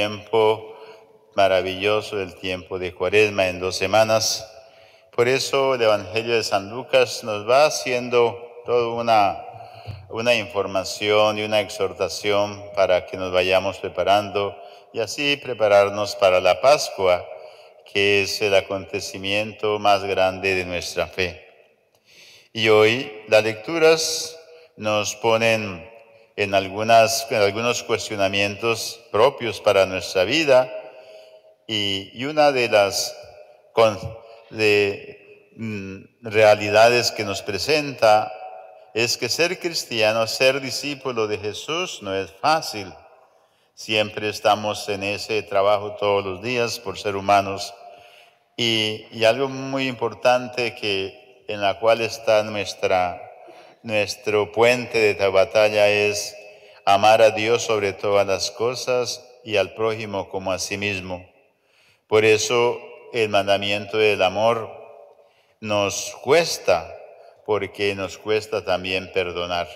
tiempo maravilloso, el tiempo de Cuaresma en dos semanas. Por eso el Evangelio de San Lucas nos va haciendo toda una, una información y una exhortación para que nos vayamos preparando y así prepararnos para la Pascua, que es el acontecimiento más grande de nuestra fe. Y hoy las lecturas nos ponen en, algunos cuestionamientos propios para nuestra vida. Y, una de las mm, realidades que nos presenta es que ser cristiano, ser discípulo de Jesús no es fácil. Siempre estamos en ese trabajo todos los días por ser humanos. Y, y algo muy importante que en la cual está nuestra nuestro puente de esta batalla es amar a Dios sobre todas las cosas y al prójimo como a sí mismo. Por eso el mandamiento del amor nos cuesta, porque nos cuesta también perdonar.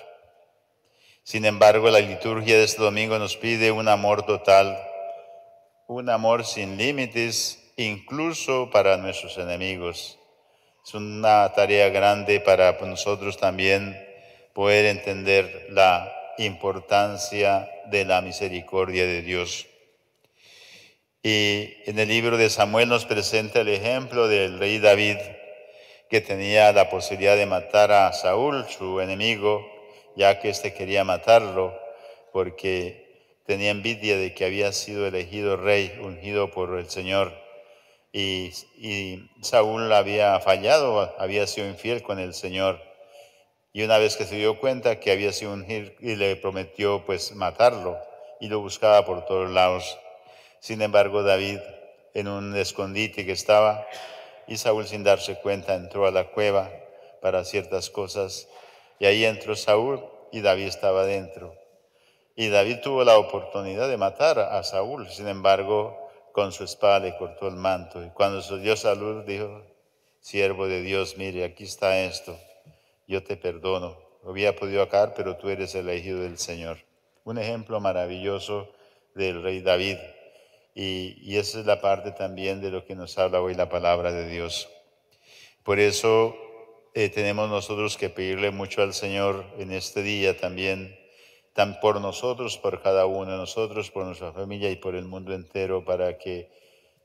Sin embargo, la liturgia de este domingo nos pide un amor total, un amor sin límites, incluso para nuestros enemigos. Es una tarea grande para nosotros también poder entender la importancia de la misericordia de Dios. Y en el libro de Samuel nos presenta el ejemplo del rey David, que tenía la posibilidad de matar a Saúl, su enemigo, ya que éste quería matarlo, porque tenía envidia de que había sido elegido rey, ungido por el Señor y, Saúl había fallado, había sido infiel con el Señor. Y una vez que se dio cuenta que había sido un y le prometió pues matarlo y lo buscaba por todos lados. Sin embargo, David, en un escondite que estaba, y Saúl sin darse cuenta entró a la cueva para ciertas cosas. Y ahí entró Saúl y David estaba dentro. Y David tuvo la oportunidad de matar a Saúl. Sin embargo, con su espada y cortó el manto. Y cuando se dio salud, dijo, siervo de Dios, mire, aquí está esto, yo te perdono. había podido acabar, pero tú eres el elegido del Señor. Un ejemplo maravilloso del rey David. Y, esa es la parte también de lo que nos habla hoy la palabra de Dios. Por eso eh, tenemos nosotros que pedirle mucho al Señor en este día también tan por nosotros, por cada uno de nosotros, por nuestra familia y por el mundo entero, para que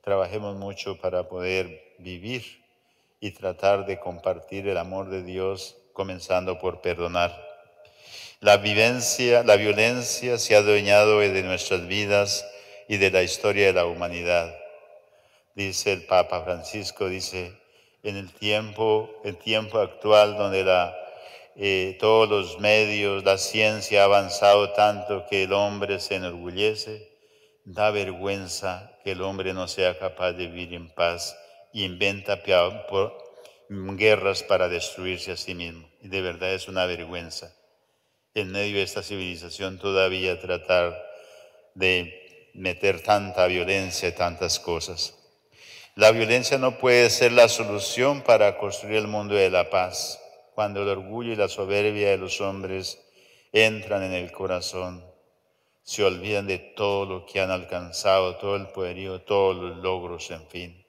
trabajemos mucho para poder vivir y tratar de compartir el amor de Dios, comenzando por perdonar. La vivencia, la violencia se ha adueñado de nuestras vidas y de la historia de la humanidad. Dice el Papa Francisco, dice, en el tiempo, el tiempo actual donde la eh, todos los medios, la ciencia ha avanzado tanto que el hombre se enorgullece, da vergüenza que el hombre no sea capaz de vivir en paz, inventa guerras para destruirse a sí mismo. Y de verdad es una vergüenza. En medio de esta civilización todavía tratar de meter tanta violencia y tantas cosas. La violencia no puede ser la solución para construir el mundo de la paz cuando el orgullo y la soberbia de los hombres entran en el corazón. Se olvidan de todo lo que han alcanzado, todo el poderío, todos los logros, en fin.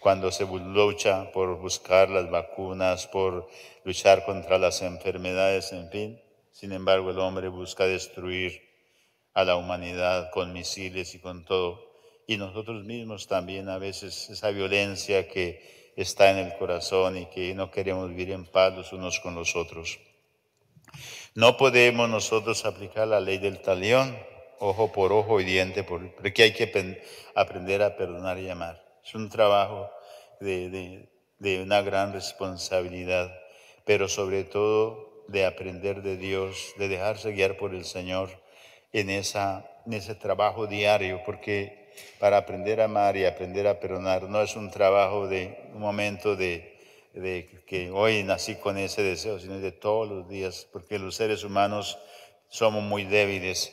Cuando se lucha por buscar las vacunas, por luchar contra las enfermedades, en fin. Sin embargo, el hombre busca destruir a la humanidad con misiles y con todo. Y nosotros mismos también a veces esa violencia que está en el corazón y que no queremos vivir en paz los unos con los otros. No podemos nosotros aplicar la ley del talión, ojo por ojo y diente por porque hay que aprender a perdonar y amar. Es un trabajo de, una gran responsabilidad, pero sobre todo de aprender de Dios, de dejarse guiar por el Señor en, esa, en ese trabajo diario, porque para aprender a amar y aprender a perdonar. No es un trabajo de un momento de, que hoy nací con ese deseo, sino de todos los días, porque los seres humanos somos muy débiles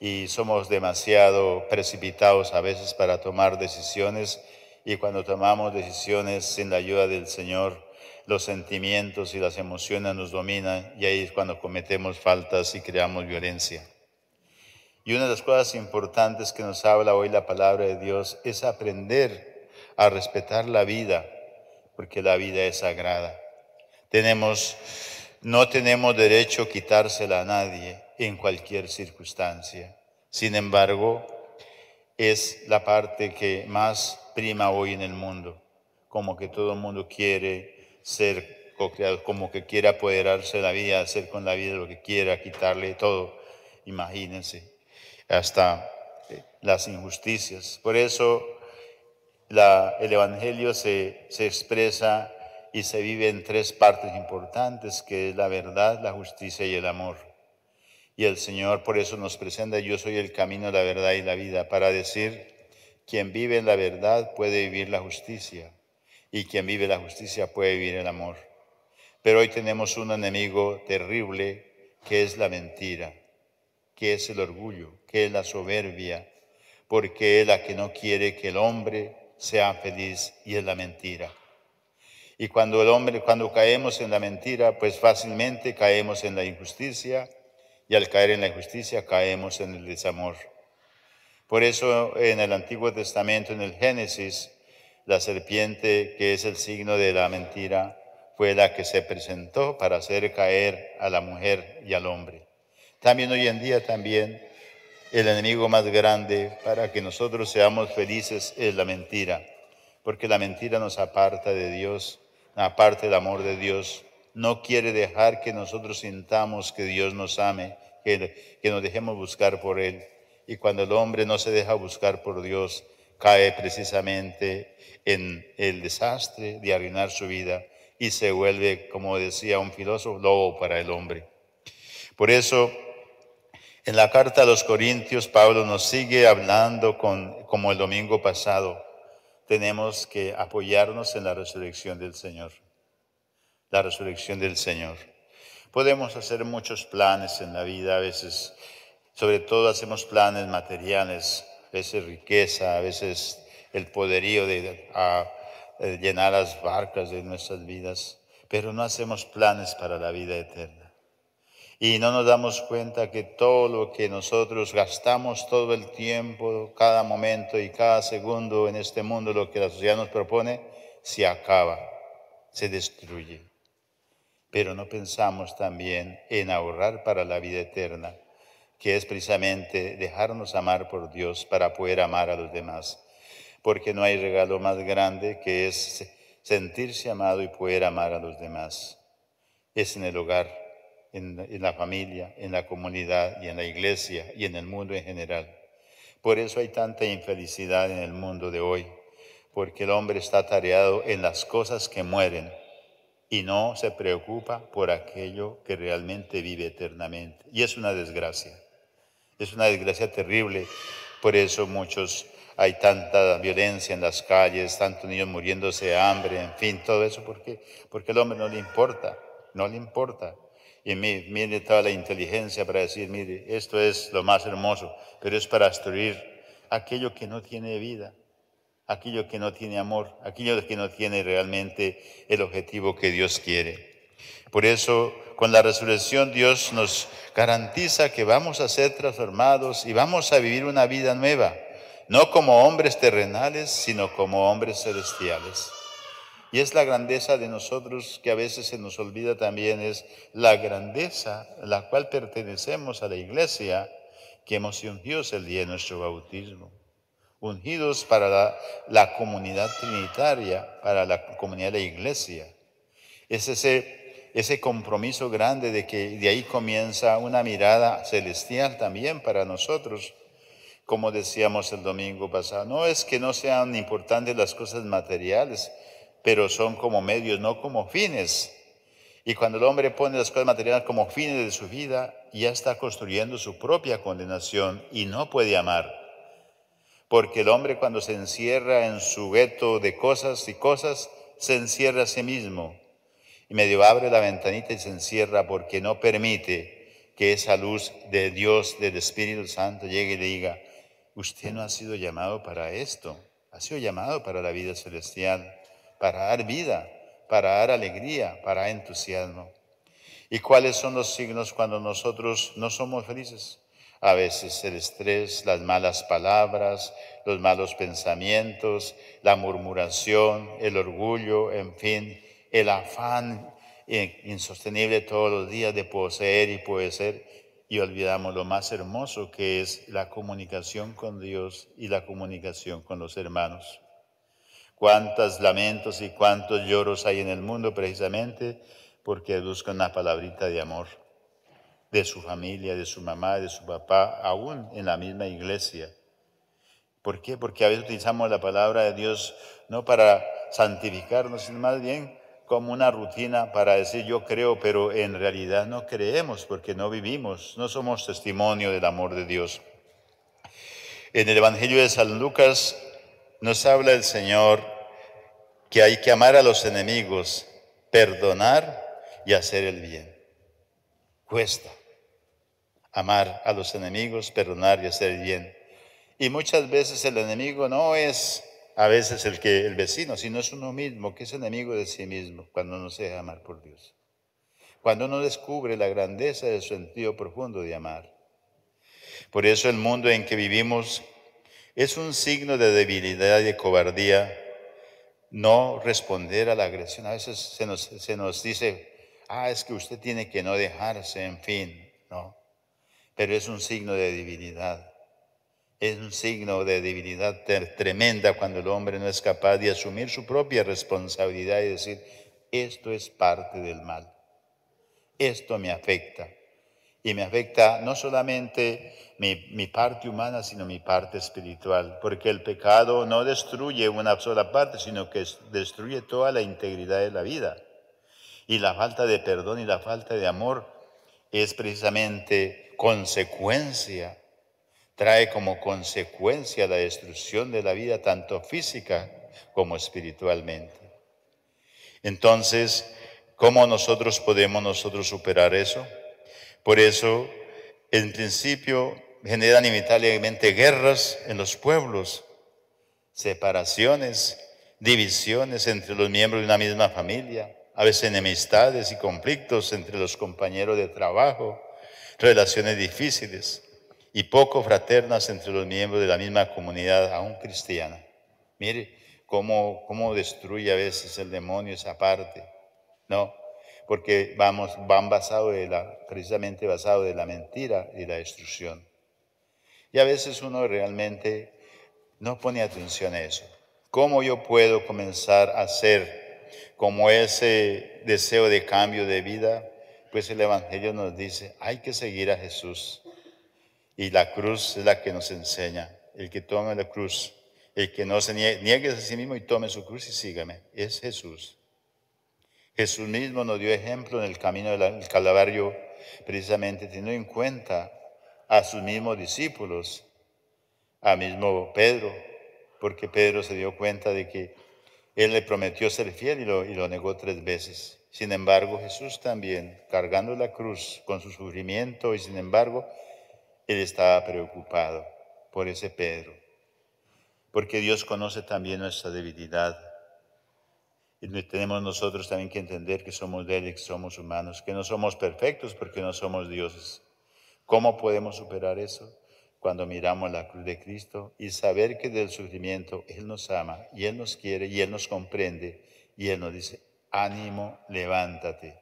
y somos demasiado precipitados a veces para tomar decisiones y cuando tomamos decisiones sin la ayuda del Señor, los sentimientos y las emociones nos dominan y ahí es cuando cometemos faltas y creamos violencia. Y una de las cosas importantes que nos habla hoy la palabra de Dios es aprender a respetar la vida, porque la vida es sagrada. Tenemos, no tenemos derecho a quitársela a nadie en cualquier circunstancia. Sin embargo, es la parte que más prima hoy en el mundo, como que todo el mundo quiere ser co-creado, como que quiere apoderarse de la vida, hacer con la vida lo que quiera, quitarle todo. Imagínense, hasta eh, las injusticias. Por eso el Evangelio se, se expresa y se vive en tres partes importantes, que es la verdad, la justicia y el amor. Y el Señor por eso nos presenta, yo soy el camino, la verdad y la vida, para decir, quien vive en la verdad puede vivir la justicia, y quien vive la justicia puede vivir el amor. Pero hoy tenemos un enemigo terrible, que es la mentira, que es el orgullo, que la soberbia, porque es la que no quiere que el hombre sea feliz y es la mentira. Y cuando el hombre, cuando caemos en la mentira, pues fácilmente caemos en la injusticia y al caer en la injusticia caemos en el desamor. Por eso en el Antiguo Testamento, en el Génesis, la serpiente, que es el signo de la mentira, fue la que se presentó para hacer caer a la mujer y al hombre. También hoy en día también el enemigo más grande para que nosotros seamos felices es la mentira, porque la mentira nos aparta de Dios, aparte del amor de Dios. No quiere dejar que nosotros sintamos que Dios nos ame, que, que nos dejemos buscar por Él. Y cuando el hombre no se deja buscar por Dios, cae precisamente en el desastre de arruinar su vida y se vuelve, como decía un filósofo, lobo para el hombre. Por eso en la carta a los Corintios, Pablo nos sigue hablando con, como el domingo pasado. Tenemos que apoyarnos en la resurrección del Señor. La resurrección del Señor. Podemos hacer muchos planes en la vida, a veces, sobre todo hacemos planes materiales, a veces riqueza, a veces el poderío de llenar las barcas de nuestras vidas, pero no hacemos planes para la vida eterna y no nos damos cuenta que todo lo que nosotros gastamos todo el tiempo, cada momento y cada segundo en este mundo, lo que la sociedad nos propone, se acaba, se destruye. Pero no pensamos también en ahorrar para la vida eterna, que es precisamente dejarnos amar por Dios para poder amar a los demás. Porque no hay regalo más grande que es sentirse amado y poder amar a los demás. Es en el hogar en la, familia, en la comunidad y en la iglesia y en el mundo en general. Por eso hay tanta infelicidad en el mundo de hoy, porque el hombre está tareado en las cosas que mueren y no se preocupa por aquello que realmente vive eternamente. Y es una desgracia, es una desgracia terrible. Por eso muchos, hay tanta violencia en las calles, tantos niños muriéndose de hambre, en fin, todo eso, porque, porque al hombre no le importa, no le importa y mire, viene toda la inteligencia para decir, mire, esto es lo más hermoso, pero es para destruir aquello que no tiene vida, aquello que no tiene amor, aquello que no tiene realmente el objetivo que Dios quiere. Por eso, con la resurrección Dios nos garantiza que vamos a ser transformados y vamos a vivir una vida nueva, no como hombres terrenales, sino como hombres celestiales. Y es la grandeza de nosotros que a veces se nos olvida también, es la grandeza a la cual pertenecemos a la iglesia, que hemos sido ungidos el día de nuestro bautismo, ungidos para la, comunidad trinitaria, para la comunidad de la iglesia. Es ese, ese compromiso grande de que de ahí comienza una mirada celestial también para nosotros como decíamos el domingo pasado, no es que no sean importantes las cosas materiales, pero son como medios, no como fines. Y cuando el hombre pone las cosas materiales como fines de su vida, ya está construyendo su propia condenación y no puede amar. Porque el hombre cuando se encierra en su gueto de cosas y cosas, se encierra a sí mismo. Y medio abre la ventanita y se encierra porque no permite que esa luz de Dios, del Espíritu Santo, llegue y le diga, usted no ha sido llamado para esto, ha sido llamado para la vida celestial para dar vida, para dar alegría, para entusiasmo. ¿Y cuáles son los signos cuando nosotros no somos felices? A veces el estrés, las malas palabras, los malos pensamientos, la murmuración, el orgullo, en fin, el afán eh, insostenible todos los días de poseer y puede ser. Y olvidamos lo más hermoso que es la comunicación con Dios y la comunicación con los hermanos cuántos lamentos y cuántos lloros hay en el mundo precisamente porque buscan una palabrita de amor de su familia, de su mamá, de su papá, aún en la misma iglesia. ¿Por qué? Porque a veces utilizamos la palabra de Dios no para santificarnos, sino más bien como una rutina para decir yo creo, pero en realidad no creemos porque no vivimos, no somos testimonio del amor de Dios. En el Evangelio de San Lucas nos habla el Señor que hay que amar a los enemigos, perdonar y hacer el bien. Cuesta amar a los enemigos, perdonar y hacer el bien. Y muchas veces el enemigo no es a veces el que el vecino, sino es uno mismo que es enemigo de sí mismo cuando no se deja amar por Dios. Cuando no descubre la grandeza del sentido profundo de amar. Por eso el mundo en que vivimos es un signo de debilidad y de cobardía no responder a la agresión. A veces se nos, dice, ah, es que usted tiene que no dejarse, en fin, ¿no? Pero es un signo de divinidad. Es un signo de divinidad tremenda cuando el hombre no es capaz de asumir su propia responsabilidad y decir, esto es parte del mal, esto me afecta, y me afecta no solamente mi, parte humana, sino mi parte espiritual, porque el pecado no destruye una sola parte, sino que destruye toda la integridad de la vida. Y la falta de perdón y la falta de amor es precisamente consecuencia, trae como consecuencia la destrucción de la vida, tanto física como espiritualmente. Entonces, ¿cómo nosotros podemos nosotros superar eso? Por eso, en principio, generan inevitablemente guerras en los pueblos, separaciones, divisiones entre los miembros de una misma familia, a veces enemistades y conflictos entre los compañeros de trabajo, relaciones difíciles y poco fraternas entre los miembros de la misma comunidad, aún cristiana. Mire cómo, cómo destruye a veces el demonio esa parte, ¿no? porque vamos, van basado la, precisamente basado de la mentira y la destrucción. Y a veces uno realmente no pone atención a eso. ¿Cómo yo puedo comenzar a ser como ese deseo de cambio de vida? Pues el Evangelio nos dice, hay que seguir a Jesús. Y la cruz es la que nos enseña. El que tome la cruz, el que no se niegue, niegue a sí mismo y tome su cruz y sígame. Es Jesús. Jesús mismo nos dio ejemplo en el camino del Calvario, precisamente teniendo en cuenta a sus mismos discípulos, a mismo Pedro, porque Pedro se dio cuenta de que él le prometió ser fiel y lo, y lo negó tres veces. Sin embargo, Jesús también, cargando la cruz con su sufrimiento, y sin embargo, él estaba preocupado por ese Pedro, porque Dios conoce también nuestra debilidad y tenemos nosotros también que entender que somos débiles somos humanos, que no somos perfectos porque no somos dioses. ¿Cómo podemos superar eso? Cuando miramos la cruz de Cristo y saber que del sufrimiento Él nos ama y Él nos quiere y Él nos comprende y Él nos dice, ánimo, levántate.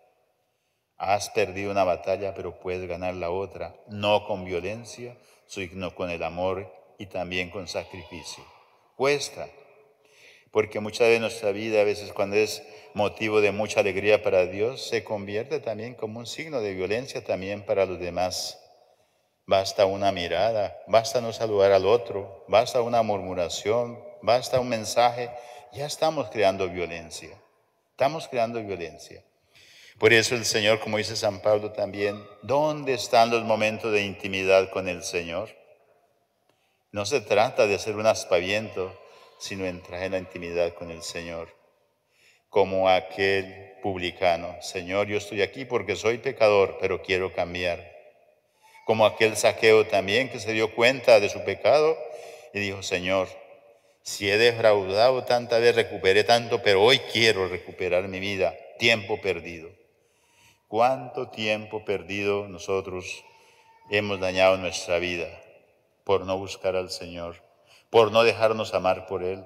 Has perdido una batalla, pero puedes ganar la otra, no con violencia, sino con el amor y también con sacrificio. Cuesta, porque mucha de nuestra vida, a veces cuando es motivo de mucha alegría para Dios, se convierte también como un signo de violencia también para los demás. Basta una mirada, basta no saludar al otro, basta una murmuración, basta un mensaje, ya estamos creando violencia, estamos creando violencia. Por eso el Señor, como dice San Pablo también, ¿dónde están los momentos de intimidad con el Señor? No se trata de hacer un aspaviento, sino entras en la intimidad con el Señor. Como aquel publicano, Señor, yo estoy aquí porque soy pecador, pero quiero cambiar. Como aquel saqueo también que se dio cuenta de su pecado y dijo, Señor, si he defraudado tanta vez, recuperé tanto, pero hoy quiero recuperar mi vida. Tiempo perdido. ¿Cuánto tiempo perdido nosotros hemos dañado nuestra vida por no buscar al Señor? por no dejarnos amar por Él.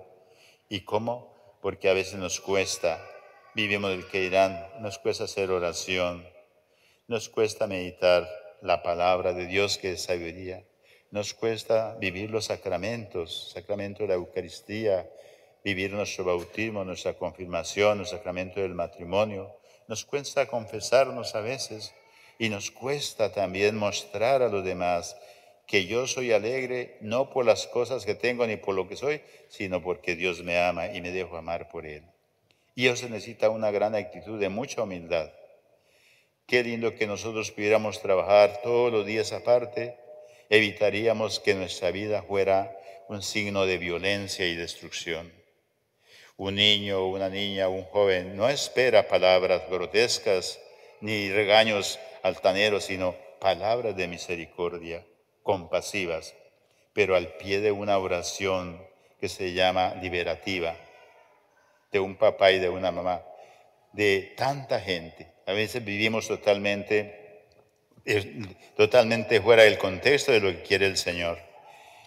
¿Y cómo? Porque a veces nos cuesta, vivimos del que irán, nos cuesta hacer oración, nos cuesta meditar la palabra de Dios que es sabiduría, nos cuesta vivir los sacramentos, sacramento de la Eucaristía, vivir nuestro bautismo, nuestra confirmación, el sacramento del matrimonio, nos cuesta confesarnos a veces y nos cuesta también mostrar a los demás que yo soy alegre no por las cosas que tengo ni por lo que soy, sino porque Dios me ama y me dejo amar por Él. Y eso necesita una gran actitud de mucha humildad. Qué lindo que nosotros pudiéramos trabajar todos los días aparte, evitaríamos que nuestra vida fuera un signo de violencia y destrucción. Un niño, una niña, un joven no espera palabras grotescas ni regaños altaneros, sino palabras de misericordia compasivas, pero al pie de una oración que se llama liberativa, de un papá y de una mamá, de tanta gente. A veces vivimos totalmente, totalmente fuera del contexto de lo que quiere el Señor.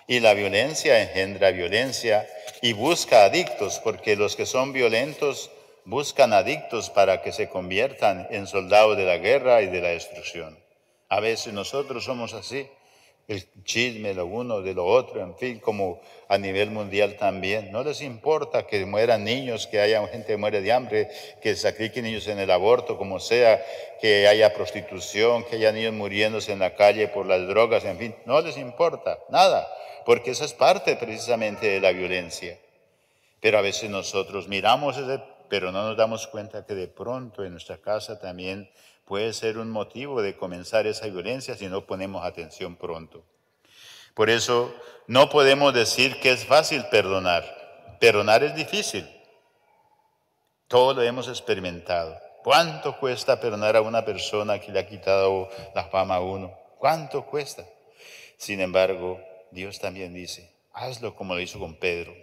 Y la violencia engendra violencia y busca adictos, porque los que son violentos buscan adictos para que se conviertan en soldados de la guerra y de la destrucción. A veces nosotros somos así el chisme lo uno de lo otro, en fin, como a nivel mundial también. No les importa que mueran niños, que haya gente que muere de hambre, que sacrifiquen niños en el aborto, como sea, que haya prostitución, que haya niños muriéndose en la calle por las drogas, en fin, no les importa nada, porque esa es parte precisamente de la violencia. Pero a veces nosotros miramos pero no nos damos cuenta que de pronto en nuestra casa también puede ser un motivo de comenzar esa violencia si no ponemos atención pronto. Por eso no podemos decir que es fácil perdonar. Perdonar es difícil. Todo lo hemos experimentado. ¿Cuánto cuesta perdonar a una persona que le ha quitado la fama a uno? ¿Cuánto cuesta? Sin embargo, Dios también dice, hazlo como lo hizo con Pedro.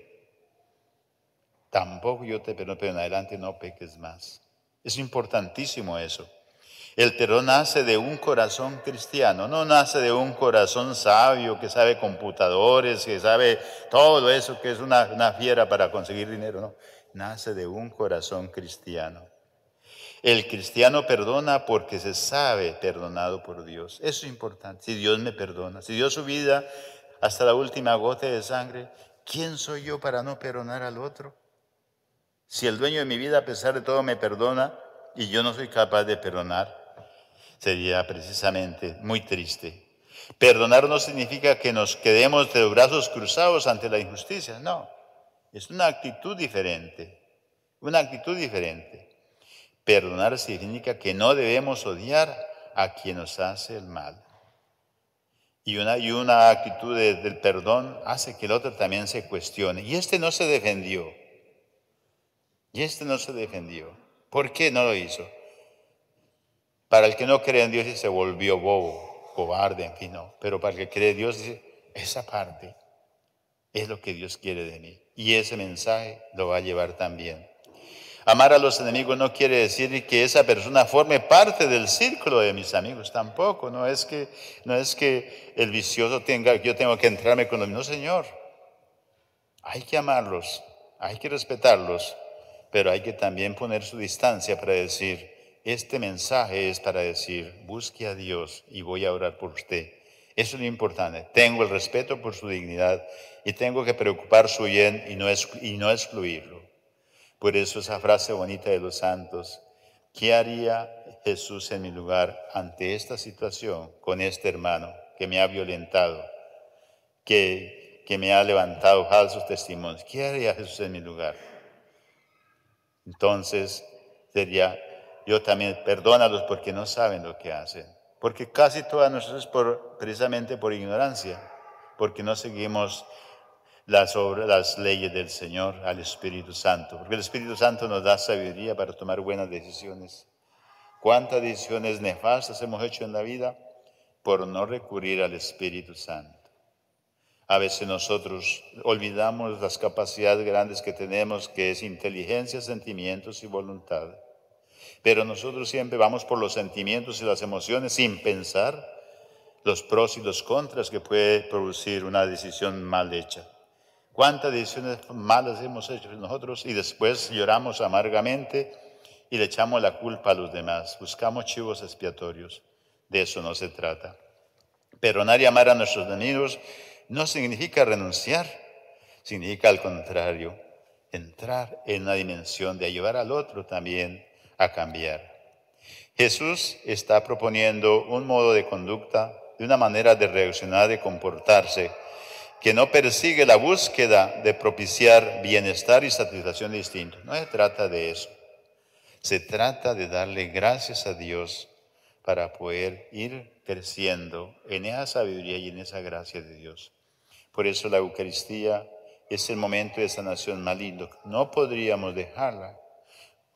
Tampoco yo te perdono, pero en adelante no peques más. Es importantísimo eso. El perdón nace de un corazón cristiano, no nace de un corazón sabio que sabe computadores, que sabe todo eso, que es una, una fiera para conseguir dinero, no. Nace de un corazón cristiano. El cristiano perdona porque se sabe perdonado por Dios. Eso es importante. Si Dios me perdona, si dio su vida hasta la última gota de sangre, ¿quién soy yo para no perdonar al otro? Si el dueño de mi vida, a pesar de todo, me perdona y yo no soy capaz de perdonar, sería precisamente muy triste. Perdonar no significa que nos quedemos de brazos cruzados ante la injusticia, no. Es una actitud diferente, una actitud diferente. Perdonar significa que no debemos odiar a quien nos hace el mal. Y una, actitud del perdón hace que el otro también se cuestione. Y este no se defendió. Y este no se defendió. ¿Por qué no lo hizo? Para el que no cree en Dios se volvió bobo, cobarde, en fin, no. Pero para el que cree en Dios dice, esa parte es lo que Dios quiere de mí. Y ese mensaje lo va a llevar también. Amar a los enemigos no quiere decir que esa persona forme parte del círculo de mis amigos, tampoco. No es que, no es que el vicioso tenga, yo tengo que entrarme con los No, Señor. Hay que amarlos, hay que respetarlos, pero hay que también poner su distancia para decir, este mensaje es para decir, busque a Dios y voy a orar por usted. Eso es lo importante. Tengo el respeto por su dignidad y tengo que preocupar su bien y no, y no excluirlo. Por eso esa frase bonita de los santos, ¿qué haría Jesús en mi lugar ante esta situación con este hermano que me ha violentado, que, que me ha levantado falsos testimonios? ¿Qué haría Jesús en mi lugar? Entonces sería yo también perdónalos porque no saben lo que hacen. Porque casi todas nosotros por, precisamente por ignorancia, porque no seguimos las, obras, las leyes del Señor al Espíritu Santo. Porque el Espíritu Santo nos da sabiduría para tomar buenas decisiones. ¿Cuántas decisiones nefastas hemos hecho en la vida por no recurrir al Espíritu Santo? A veces nosotros olvidamos las capacidades grandes que tenemos, que es inteligencia, sentimientos y voluntad. Pero nosotros siempre vamos por los sentimientos y las emociones sin pensar los pros y los contras que puede producir una decisión mal hecha. ¿Cuántas decisiones malas hemos hecho nosotros y después lloramos amargamente y le echamos la culpa a los demás? Buscamos chivos expiatorios. De eso no se trata. Perdonar y amar a nuestros enemigos no significa renunciar, significa al contrario, entrar en la dimensión de ayudar al otro también a cambiar. Jesús está proponiendo un modo de conducta, de una manera de reaccionar, de comportarse, que no persigue la búsqueda de propiciar bienestar y satisfacción distinto No se trata de eso. Se trata de darle gracias a Dios para poder ir creciendo en esa sabiduría y en esa gracia de Dios. Por eso la Eucaristía es el momento de sanación más lindo. No podríamos dejarla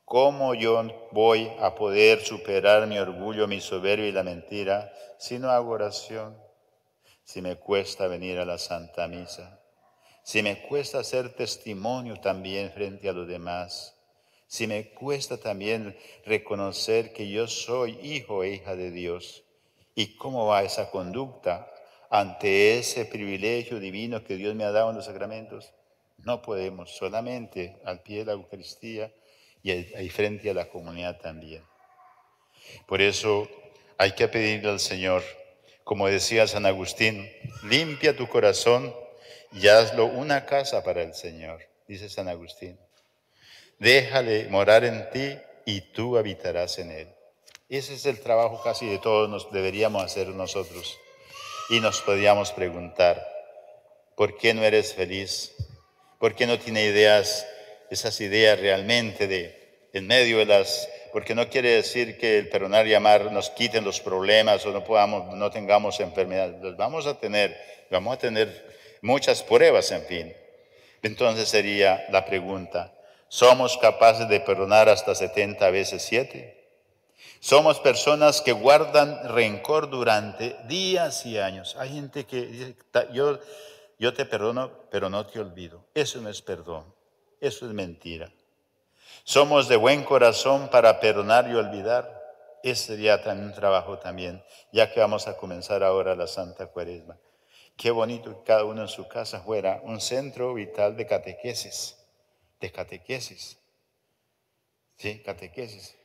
¿Cómo yo voy a poder superar mi orgullo, mi soberbia y la mentira si no hago oración? Si me cuesta venir a la Santa Misa, si me cuesta ser testimonio también frente a los demás, si me cuesta también reconocer que yo soy hijo e hija de Dios, ¿y cómo va esa conducta ante ese privilegio divino que Dios me ha dado en los sacramentos? No podemos, solamente al pie de la Eucaristía y hay frente a la comunidad también. Por eso hay que pedirle al Señor, como decía San Agustín, limpia tu corazón y hazlo una casa para el Señor, dice San Agustín. Déjale morar en ti y tú habitarás en él. Ese es el trabajo casi de todos nos deberíamos hacer nosotros. Y nos podríamos preguntar, ¿por qué no eres feliz? ¿Por qué no tiene ideas esas ideas realmente de en medio de las porque no quiere decir que el perdonar y amar nos quiten los problemas o no podamos, no tengamos enfermedades. vamos a tener, vamos a tener muchas pruebas, en fin. Entonces sería la pregunta, ¿somos capaces de perdonar hasta 70 veces 7? Somos personas que guardan rencor durante días y años. Hay gente que yo, yo te perdono, pero no te olvido. Eso no es perdón. Eso es mentira. Somos de buen corazón para perdonar y olvidar. Ese sería también un trabajo también, ya que vamos a comenzar ahora la Santa Cuaresma. Qué bonito que cada uno en su casa fuera un centro vital de catequesis, de catequesis. Sí, catequesis.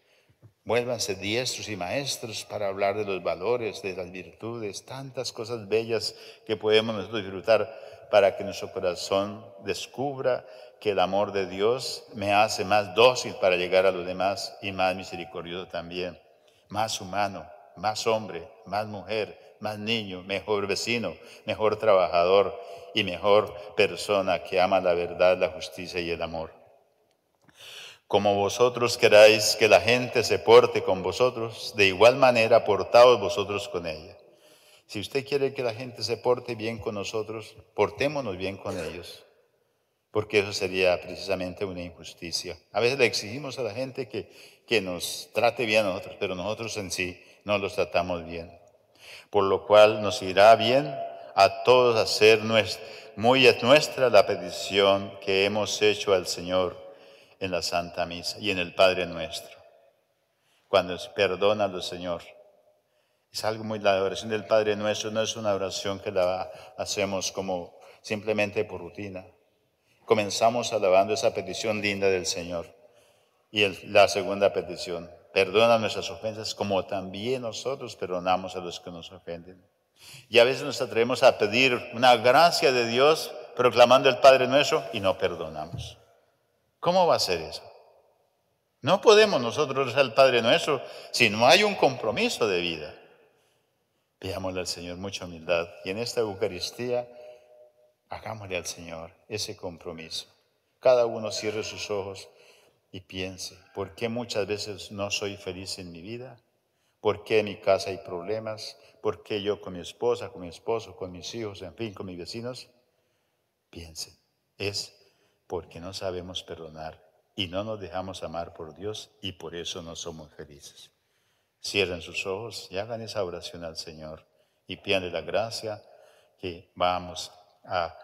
Vuélvanse diestros y maestros para hablar de los valores, de las virtudes, tantas cosas bellas que podemos nosotros disfrutar para que nuestro corazón descubra que el amor de Dios me hace más dócil para llegar a los demás y más misericordioso también, más humano, más hombre, más mujer, más niño, mejor vecino, mejor trabajador y mejor persona que ama la verdad, la justicia y el amor. Como vosotros queráis que la gente se porte con vosotros, de igual manera portaos vosotros con ella. Si usted quiere que la gente se porte bien con nosotros, portémonos bien con ellos, porque eso sería precisamente una injusticia. A veces le exigimos a la gente que, que nos trate bien a nosotros, pero nosotros en sí no los tratamos bien. Por lo cual nos irá bien a todos hacer nuestra, muy nuestra la petición que hemos hecho al Señor en la Santa Misa y en el Padre nuestro. Cuando al Señor, es algo muy, la oración del Padre Nuestro no es una oración que la hacemos como simplemente por rutina. Comenzamos alabando esa petición linda del Señor. Y la segunda petición, perdona nuestras ofensas como también nosotros perdonamos a los que nos ofenden. Y a veces nos atrevemos a pedir una gracia de Dios proclamando el Padre nuestro y no perdonamos. ¿Cómo va a ser eso? No podemos nosotros al Padre nuestro si no hay un compromiso de vida. Pidámosle al Señor mucha humildad y en esta Eucaristía hagámosle al Señor ese compromiso. Cada uno cierre sus ojos y piense, ¿por qué muchas veces no soy feliz en mi vida? ¿Por qué en mi casa hay problemas? ¿Por qué yo con mi esposa, con mi esposo, con mis hijos, en fin, con mis vecinos? Piense, es porque no sabemos perdonar y no nos dejamos amar por Dios y por eso no somos felices. Cierren sus ojos y hagan esa oración al Señor y pídanle la gracia que vamos a,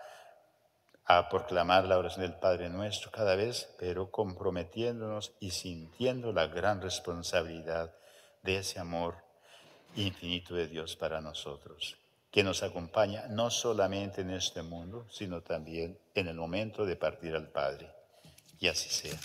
a proclamar la oración del Padre nuestro cada vez, pero comprometiéndonos y sintiendo la gran responsabilidad de ese amor infinito de Dios para nosotros, que nos acompaña no solamente en este mundo, sino también en el momento de partir al Padre. Y así sea.